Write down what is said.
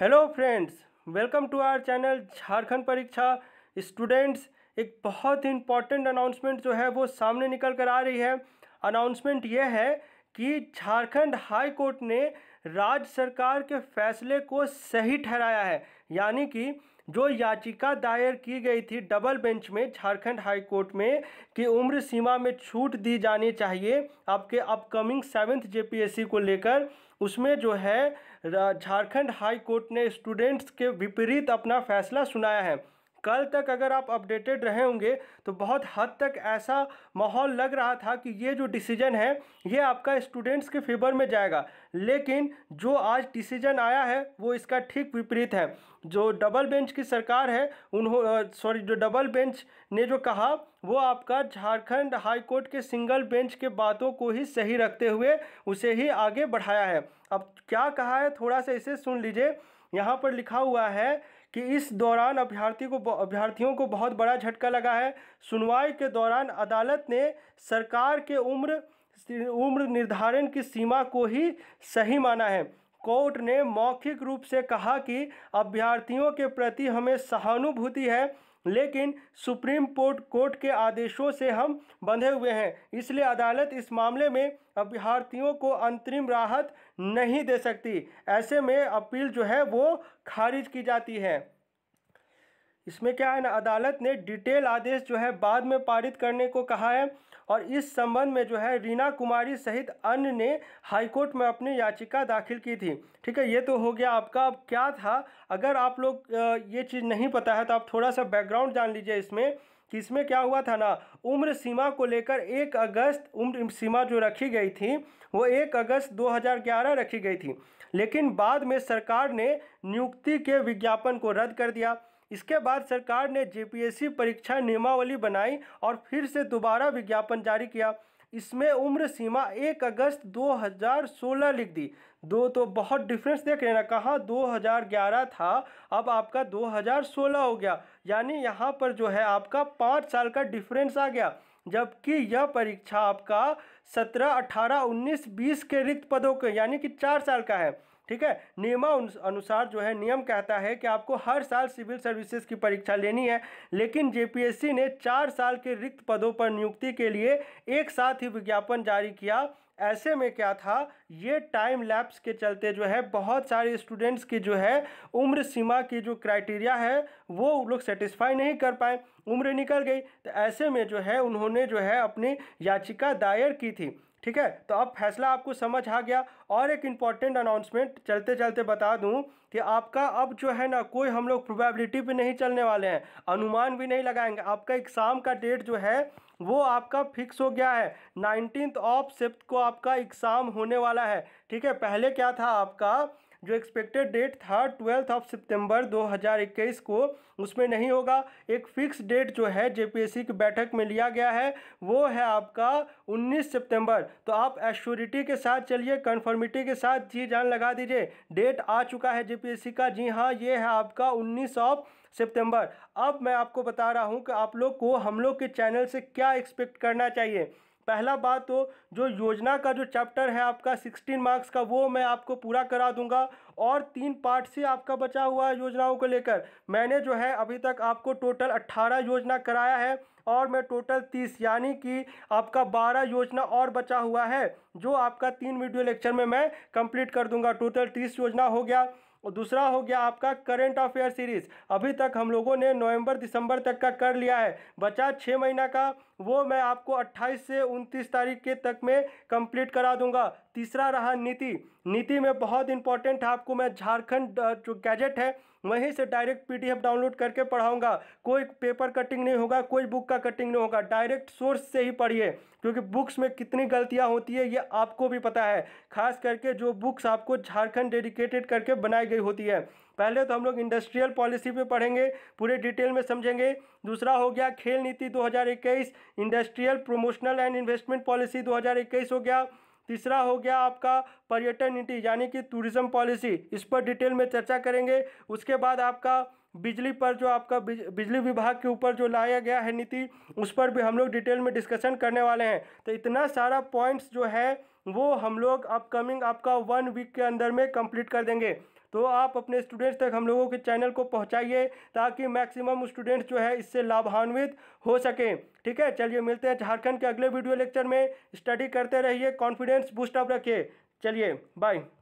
hello friends welcome to our channel Jharkhand परीक्षा students एक बहुत ही इम्पॉर्टेंट अनाउंसमेंट जो है वो सामने निकल कर आ रही है अनाउंसमेंट ये है कि झारखंड हाई कोर्ट ने राज्य सरकार के फैसले को सही ठहराया है यानी कि जो याचिका दायर की गई थी डबल बेंच में झारखंड हाई कोर्ट में कि उम्र सीमा में छूट दी जानी चाहिए आपके अपकमिंग सेवन्थ जेपीएससी को लेकर उसमें जो है झारखंड हाई कोर्ट ने स्टूडेंट्स के विपरीत अपना फैसला सुनाया है कल तक अगर आप अपडेटेड रहे होंगे तो बहुत हद तक ऐसा माहौल लग रहा था कि ये जो डिसीजन है ये आपका स्टूडेंट्स के फेवर में जाएगा लेकिन जो आज डिसीजन आया है वो इसका ठीक विपरीत है जो डबल बेंच की सरकार है उन्होंने सॉरी जो डबल बेंच ने जो कहा वो आपका झारखंड हाई कोर्ट के सिंगल बेंच के बातों को ही सही रखते हुए उसे ही आगे बढ़ाया है अब क्या कहा है थोड़ा सा इसे सुन लीजिए यहाँ पर लिखा हुआ है कि इस दौरान अभ्यर्थी को अभ्यर्थियों को बहुत बड़ा झटका लगा है सुनवाई के दौरान अदालत ने सरकार के उम्र उम्र निर्धारण की सीमा को ही सही माना है कोर्ट ने मौखिक रूप से कहा कि अभ्यर्थियों के प्रति हमें सहानुभूति है लेकिन सुप्रीम कोर्ट कोर्ट के आदेशों से हम बंधे हुए हैं इसलिए अदालत इस मामले में अभ्यार्थियों को अंतरिम राहत नहीं दे सकती ऐसे में अपील जो है वो खारिज की जाती है इसमें क्या है ना अदालत ने डिटेल आदेश जो है बाद में पारित करने को कहा है और इस संबंध में जो है रीना कुमारी सहित अन्य ने हाईकोर्ट में अपनी याचिका दाखिल की थी ठीक है ये तो हो गया आपका अब क्या था अगर आप लोग ये चीज़ नहीं पता है तो आप थोड़ा सा बैकग्राउंड जान लीजिए इसमें कि इसमें क्या हुआ था ना उम्र सीमा को लेकर एक अगस्त उम्र सीमा जो रखी गई थी वो एक अगस्त 2011 रखी गई थी लेकिन बाद में सरकार ने नियुक्ति के विज्ञापन को रद्द कर दिया इसके बाद सरकार ने जेपीएससी परीक्षा नियमावली बनाई और फिर से दोबारा विज्ञापन जारी किया इसमें उम्र सीमा एक अगस्त 2016 लिख दी दो तो बहुत डिफरेंस देख रहे ना कहाँ 2011 था अब आपका 2016 हो गया यानी यहाँ पर जो है आपका पाँच साल का डिफरेंस आ गया जबकि यह परीक्षा आपका 17, 18, 19, 20 के रिक्त पदों के यानी कि चार साल का है ठीक है नियमा अनुसार जो है नियम कहता है कि आपको हर साल सिविल सर्विसेज की परीक्षा लेनी है लेकिन जेपीएससी ने चार साल के रिक्त पदों पर नियुक्ति के लिए एक साथ ही विज्ञापन जारी किया ऐसे में क्या था ये टाइम लैप्स के चलते जो है बहुत सारे स्टूडेंट्स की जो है उम्र सीमा की जो क्राइटेरिया है वो लोग सेटिस्फाई नहीं कर पाए उम्र निकल गई तो ऐसे में जो है उन्होंने जो है अपनी याचिका दायर की थी ठीक है तो अब फैसला आपको समझ आ गया और एक इम्पॉर्टेंट अनाउंसमेंट चलते चलते बता दूं कि आपका अब जो है ना कोई हम लोग प्रोबेबिलिटी पे नहीं चलने वाले हैं अनुमान भी नहीं लगाएंगे आपका एग्ज़ाम का डेट जो है वो आपका फिक्स हो गया है नाइनटीन ऑफ सेप्ट को आपका एग्ज़ाम होने वाला है ठीक है पहले क्या था आपका जो एक्सपेक्टेड डेट था ट्वेल्थ ऑफ सितंबर 2021 को उसमें नहीं होगा एक फिक्स डेट जो है जेपीएससी की बैठक में लिया गया है वो है आपका 19 सितंबर तो आप एश्योरिटी के साथ चलिए कन्फर्मिटी के साथ जी जान लगा दीजिए डेट आ चुका है जेपीएससी का जी हाँ ये है आपका उन्नीस ऑफ सितंबर अब मैं आपको बता रहा हूँ कि आप लोग को हम लोग के चैनल से क्या एक्सपेक्ट करना चाहिए पहला बात तो जो योजना का जो चैप्टर है आपका सिक्सटीन मार्क्स का वो मैं आपको पूरा करा दूंगा और तीन पार्ट से आपका बचा हुआ योजनाओं को लेकर मैंने जो है अभी तक आपको टोटल अट्ठारह योजना कराया है और मैं टोटल तीस यानी कि आपका बारह योजना और बचा हुआ है जो आपका तीन वीडियो लेक्चर में मैं कंप्लीट कर दूंगा टोटल तीस योजना हो गया और दूसरा हो गया आपका करंट अफेयर सीरीज अभी तक हम लोगों ने नवंबर दिसंबर तक का कर लिया है बचा छः महीना का वो मैं आपको 28 से 29 तारीख के तक में कंप्लीट करा दूंगा तीसरा रहा नीति नीति में बहुत इंपॉर्टेंट है आपको मैं झारखंड जो गैजेट है वहीं से डायरेक्ट पीडीएफ डाउनलोड करके पढ़ाऊंगा कोई पेपर कटिंग नहीं होगा कोई बुक का कटिंग नहीं होगा डायरेक्ट सोर्स से ही पढ़िए क्योंकि बुक्स में कितनी गलतियाँ होती है ये आपको भी पता है खास करके जो बुक्स आपको झारखंड डेडिकेटेड करके बनाई गई होती है पहले तो हम लोग इंडस्ट्रियल पॉलिसी पे पढ़ेंगे पूरे डिटेल में समझेंगे दूसरा हो गया खेल नीति 2021 industrial promotional and investment policy 2021 हो गया तीसरा हो गया आपका पर्यटन नीति यानी कि टूरिज्म पॉलिसी इस पर डिटेल में चर्चा करेंगे उसके बाद आपका बिजली पर जो आपका बिजली विभाग के ऊपर जो लाया गया है नीति उस पर भी हम लोग डिटेल में डिस्कशन करने वाले हैं तो इतना सारा पॉइंट्स जो है वो हम लोग अपकमिंग आपका वन वीक के अंदर में कंप्लीट कर देंगे तो आप अपने स्टूडेंट्स तक हम लोगों के चैनल को पहुँचाइए ताकि मैक्सिमम स्टूडेंट्स जो है इससे लाभान्वित हो सकें ठीक है चलिए मिलते हैं झारखंड के अगले वीडियो लेक्चर में स्टडी करते रहिए कॉन्फिडेंस बूस्टअप रखिए चलिए बाय